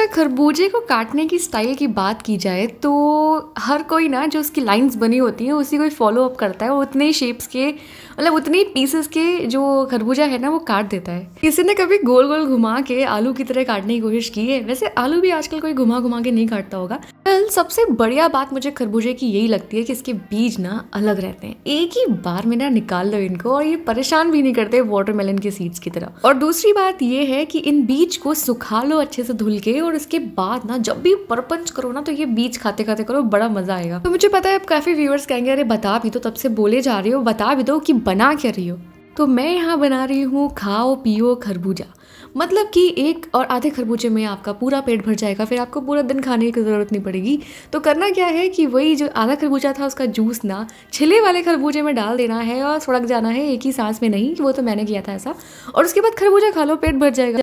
अच्छा खरबूजे को काटने की स्टाइल की बात की जाए तो हर कोई ना जो उसकी लाइंस बनी होती हैं उसी को फॉलो अप करता है वो उतने ही शेप्स के मतलब उतने ही पीसेस के जो खरबूजा है ना वो काट देता है किसी ने कभी गोल गोल घुमा के आलू की तरह काटने की कोशिश की है वैसे आलू भी आजकल कोई घुमा घुमा के नहीं काटता होगा well, सबसे बढ़िया बात मुझे खरबूजे की यही लगती है कि इसके बीज ना अलग रहते हैं एक ही बार में ना निकाल लो इनको और ये परेशान भी नहीं करते वाटरमेलन के सीड्स की तरह और दूसरी बात ये है कि इन बीज को सुखा लो अच्छे से धुल के और इसके बाद ना जब भी परपंच करो ना तो ये बीच खाते खाते करो बड़ा मजा आएगा तो मुझे पता है अब काफी व्यूअर्स कहेंगे अरे बता भी दो तब से बोले जा रही हो बता भी दो कि बना क्या रही हो तो मैं यहाँ बना रही हूँ खाओ पियो खरबूजा मतलब कि एक और आधे खरबूजे में आपका पूरा पेट भर जाएगा फिर आपको पूरा दिन खाने की ज़रूरत नहीं पड़ेगी तो करना क्या है कि वही जो आधा खरबूजा था उसका जूस ना छिले वाले खरबूजे में डाल देना है और सड़क जाना है एक ही सांस में नहीं वो तो मैंने किया था ऐसा और उसके बाद खरबूजा खा लो पेट भर जाएगा